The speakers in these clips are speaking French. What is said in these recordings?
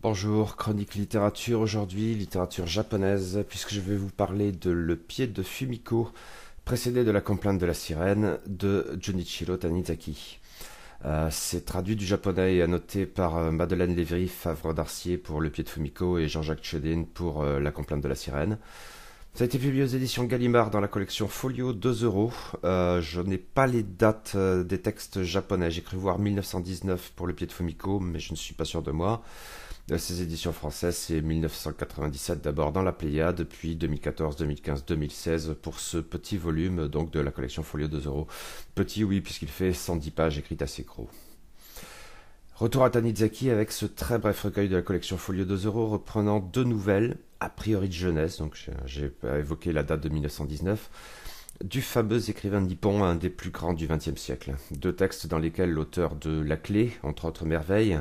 Bonjour, chronique littérature aujourd'hui, littérature japonaise, puisque je vais vous parler de Le pied de Fumiko, précédé de La complainte de la sirène de Junichiro Tanizaki. Euh, c'est traduit du japonais et annoté par euh, Madeleine Lévry, Favre d'Arcier pour Le pied de Fumiko et Jean-Jacques Chedin pour euh, La complainte de la sirène. Ça a été publié aux éditions Gallimard dans la collection Folio 2 euros. Je n'ai pas les dates des textes japonais. J'ai cru voir 1919 pour Le pied de Fumiko, mais je ne suis pas sûr de moi. Ces éditions françaises, c'est 1997 d'abord dans la Pléiade, puis 2014, 2015, 2016 pour ce petit volume donc de la collection Folio 2 euros. Petit oui, puisqu'il fait 110 pages écrites assez gros. Retour à Tanizaki avec ce très bref recueil de la collection Folio 2 euros reprenant deux nouvelles, a priori de jeunesse, donc j'ai évoqué la date de 1919, du fameux écrivain nippon, un des plus grands du XXe siècle. Deux textes dans lesquels l'auteur de La Clé, entre autres merveilles,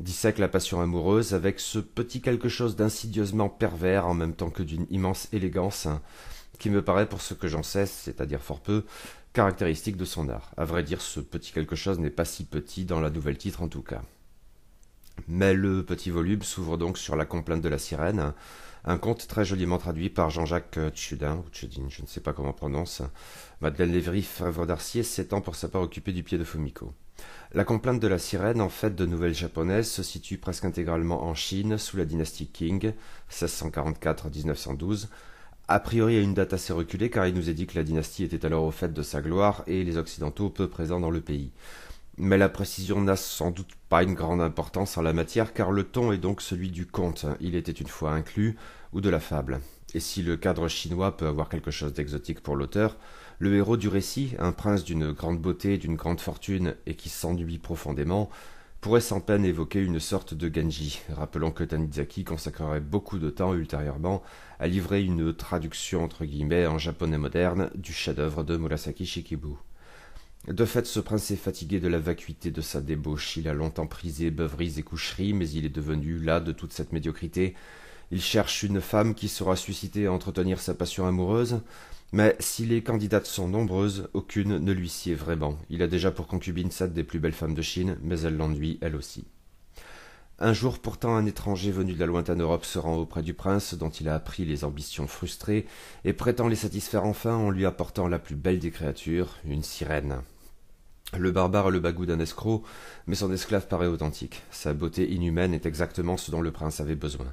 dissèque la passion amoureuse avec ce petit quelque chose d'insidieusement pervers en même temps que d'une immense élégance hein, qui me paraît pour ce que j'en sais, c'est-à-dire fort peu, caractéristique de son art. À vrai dire, ce petit quelque chose n'est pas si petit dans la nouvelle titre en tout cas. Mais le petit volume s'ouvre donc sur la complainte de la sirène, un conte très joliment traduit par Jean-Jacques Tchudin, ou Tchudin, je ne sais pas comment on prononce. Madeleine Lévry, Favre d'Arcier s'étant pour sa part occupée du pied de Fumiko. La complainte de la sirène, en fait de nouvelles japonaises, se situe presque intégralement en Chine sous la dynastie Qing, 1644-1912, a priori à une date assez reculée car il nous est dit que la dynastie était alors au fait de sa gloire et les Occidentaux peu présents dans le pays. Mais la précision n'a sans doute pas une grande importance en la matière car le ton est donc celui du conte, il était une fois inclus, ou de la fable. Et si le cadre chinois peut avoir quelque chose d'exotique pour l'auteur, le héros du récit, un prince d'une grande beauté d'une grande fortune, et qui s'ennuie profondément, pourrait sans peine évoquer une sorte de Genji, rappelant que Tanizaki consacrerait beaucoup de temps ultérieurement à livrer une traduction entre guillemets en japonais moderne du chef-d'œuvre de Murasaki Shikibu. De fait, ce prince est fatigué de la vacuité de sa débauche. Il a longtemps prisé beuveries et coucheries, mais il est devenu las de toute cette médiocrité. Il cherche une femme qui saura susciter à entretenir sa passion amoureuse, mais si les candidates sont nombreuses, aucune ne lui sied vraiment. Il a déjà pour concubine sept des plus belles femmes de Chine, mais elle l'ennuie, elle aussi. Un jour pourtant un étranger venu de la lointaine Europe se rend auprès du prince, dont il a appris les ambitions frustrées, et prétend les satisfaire enfin en lui apportant la plus belle des créatures, une sirène. Le barbare a le bagout d'un escroc, mais son esclave paraît authentique. Sa beauté inhumaine est exactement ce dont le prince avait besoin.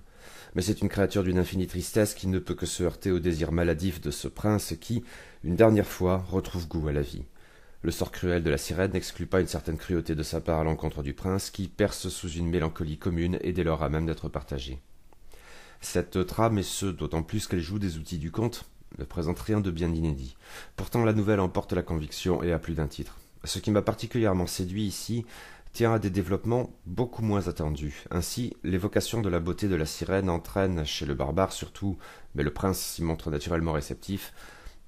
Mais c'est une créature d'une infinie tristesse qui ne peut que se heurter au désir maladif de ce prince qui, une dernière fois, retrouve goût à la vie. Le sort cruel de la sirène n'exclut pas une certaine cruauté de sa part à l'encontre du prince qui perce sous une mélancolie commune et dès lors à même d'être partagée. Cette trame et ce d'autant plus qu'elle joue des outils du conte, ne présente rien de bien inédit. Pourtant la nouvelle emporte la conviction et à plus d'un titre. Ce qui m'a particulièrement séduit ici tient à des développements beaucoup moins attendus. Ainsi, l'évocation de la beauté de la sirène entraîne chez le barbare surtout, mais le prince s'y montre naturellement réceptif,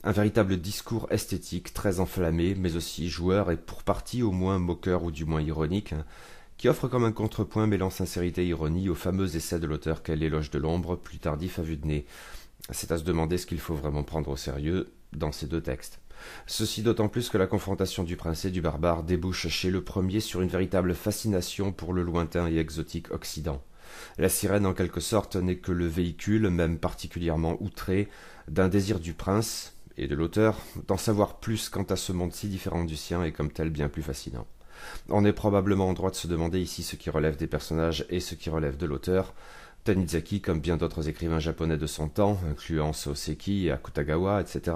un véritable discours esthétique très enflammé, mais aussi joueur et pour partie au moins moqueur ou du moins ironique, qui offre comme un contrepoint mêlant sincérité et ironie au fameux essai de l'auteur qu'est l'éloge de l'ombre, plus tardif à vue de nez. C'est à se demander ce qu'il faut vraiment prendre au sérieux dans ces deux textes. Ceci d'autant plus que la confrontation du prince et du barbare débouche chez le premier sur une véritable fascination pour le lointain et exotique Occident. La sirène, en quelque sorte, n'est que le véhicule, même particulièrement outré, d'un désir du prince, et de l'auteur, d'en savoir plus quant à ce monde si différent du sien et comme tel bien plus fascinant. On est probablement en droit de se demander ici ce qui relève des personnages et ce qui relève de l'auteur, Tanizaki, comme bien d'autres écrivains japonais de son temps, incluant Soseki, Akutagawa, etc.,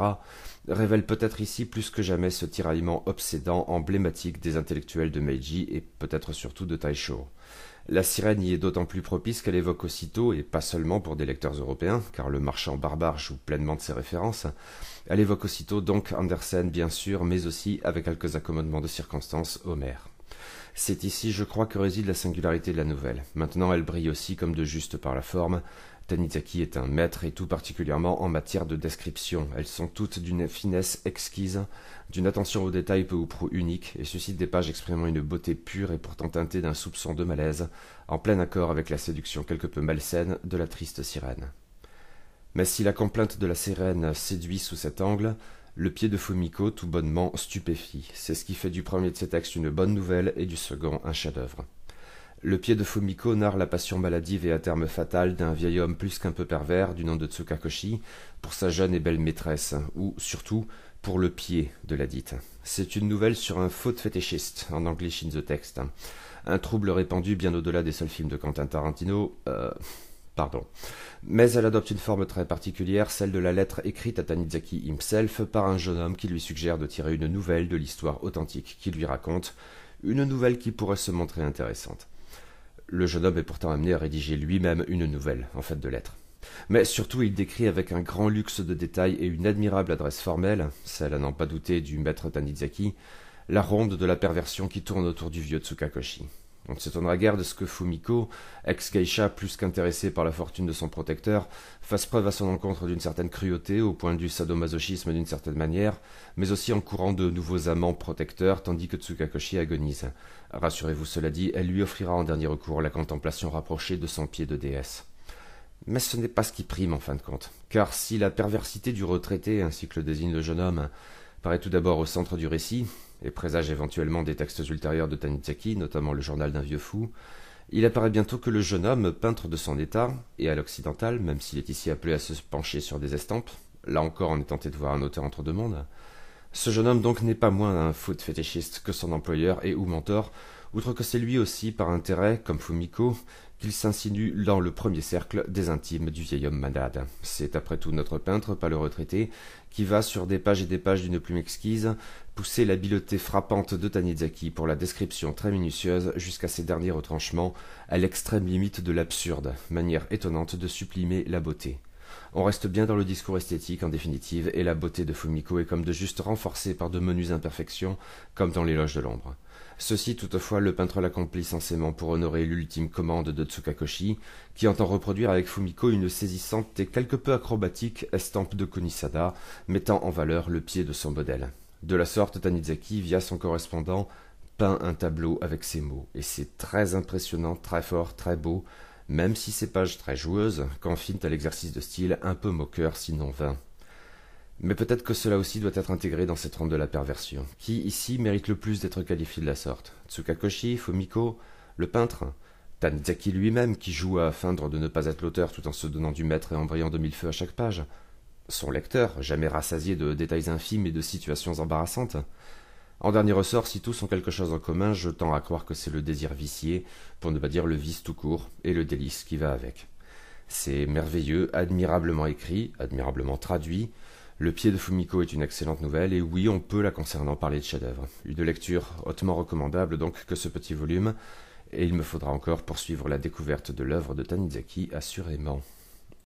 révèle peut-être ici plus que jamais ce tiraillement obsédant, emblématique des intellectuels de Meiji et peut-être surtout de Taisho. La sirène y est d'autant plus propice qu'elle évoque aussitôt, et pas seulement pour des lecteurs européens, car le marchand barbare joue pleinement de ses références, elle évoque aussitôt donc Andersen bien sûr, mais aussi, avec quelques accommodements de circonstances, Homer. C'est ici, je crois, que réside la singularité de la nouvelle. Maintenant, elle brille aussi comme de juste par la forme. Tanizaki est un maître, et tout particulièrement en matière de description. Elles sont toutes d'une finesse exquise, d'une attention aux détails peu ou prou unique, et suscitent des pages exprimant une beauté pure et pourtant teintée d'un soupçon de malaise, en plein accord avec la séduction quelque peu malsaine de la triste sirène. Mais si la complainte de la sirène séduit sous cet angle, le pied de Fumiko tout bonnement stupéfie. C'est ce qui fait du premier de ces textes une bonne nouvelle et du second un chef-d'œuvre. Le pied de Fumiko narre la passion maladive et à terme fatale d'un vieil homme plus qu'un peu pervers du nom de Tsukakoshi pour sa jeune et belle maîtresse, ou surtout pour le pied de la dite. C'est une nouvelle sur un faux fétichiste, en anglais in the text. Un trouble répandu bien au-delà des seuls films de Quentin Tarantino, euh, pardon mais elle adopte une forme très particulière, celle de la lettre écrite à Tanizaki himself par un jeune homme qui lui suggère de tirer une nouvelle de l'histoire authentique qu'il lui raconte, une nouvelle qui pourrait se montrer intéressante. Le jeune homme est pourtant amené à rédiger lui-même une nouvelle, en fait de lettres. Mais surtout, il décrit avec un grand luxe de détails et une admirable adresse formelle, celle à n'en pas douter du maître Tanizaki, la ronde de la perversion qui tourne autour du vieux Tsukakoshi. On ne s'étonnera guère de ce que Fumiko, ex kaisha plus qu'intéressée par la fortune de son protecteur, fasse preuve à son encontre d'une certaine cruauté au point du sadomasochisme d'une certaine manière, mais aussi en courant de nouveaux amants protecteurs tandis que Tsukakoshi agonise. Rassurez-vous, cela dit, elle lui offrira en dernier recours la contemplation rapprochée de son pied de déesse. Mais ce n'est pas ce qui prime en fin de compte, car si la perversité du retraité, ainsi que le désigne le jeune homme, paraît tout d'abord au centre du récit, et présage éventuellement des textes ultérieurs de Tanitsaki, notamment le journal d'un vieux fou, il apparaît bientôt que le jeune homme, peintre de son état, et à l'occidental, même s'il est ici appelé à se pencher sur des estampes, là encore on est tenté de voir un auteur entre deux mondes, ce jeune homme donc n'est pas moins un de fétichiste que son employeur et ou mentor, outre que c'est lui aussi, par intérêt, comme Fumiko, qu'il s'insinue dans le premier cercle des intimes du vieil homme malade. C'est après tout notre peintre, pas le retraité, qui va sur des pages et des pages d'une plume exquise, pousser l'habileté frappante de Tanizaki pour la description très minutieuse jusqu'à ses derniers retranchements, à l'extrême limite de l'absurde, manière étonnante de supprimer la beauté. On reste bien dans le discours esthétique en définitive, et la beauté de Fumiko est comme de juste renforcée par de menues imperfections, comme dans l'éloge de l'ombre. Ceci toutefois le peintre l'accomplit censément pour honorer l'ultime commande de Tsukakoshi, qui entend reproduire avec Fumiko une saisissante et quelque peu acrobatique estampe de Konisada, mettant en valeur le pied de son modèle. De la sorte, Tanizaki, via son correspondant, peint un tableau avec ces mots, et c'est très impressionnant, très fort, très beau, même si ces pages très joueuses confinent à l'exercice de style un peu moqueur sinon vain. Mais peut-être que cela aussi doit être intégré dans cette ronde de la perversion, qui ici mérite le plus d'être qualifié de la sorte. Tsukakoshi, Fumiko, le peintre, Tanizaki lui-même qui joue à feindre de ne pas être l'auteur tout en se donnant du maître et en brillant de mille feux à chaque page, son lecteur, jamais rassasié de détails infimes et de situations embarrassantes, en dernier ressort, si tous ont quelque chose en commun, je tends à croire que c'est le désir vicié, pour ne pas dire le vice tout court, et le délice qui va avec. C'est merveilleux, admirablement écrit, admirablement traduit. Le pied de Fumiko est une excellente nouvelle, et oui, on peut la concernant parler de chef-d'œuvre. Une lecture hautement recommandable donc que ce petit volume, et il me faudra encore poursuivre la découverte de l'œuvre de Tanizaki, assurément.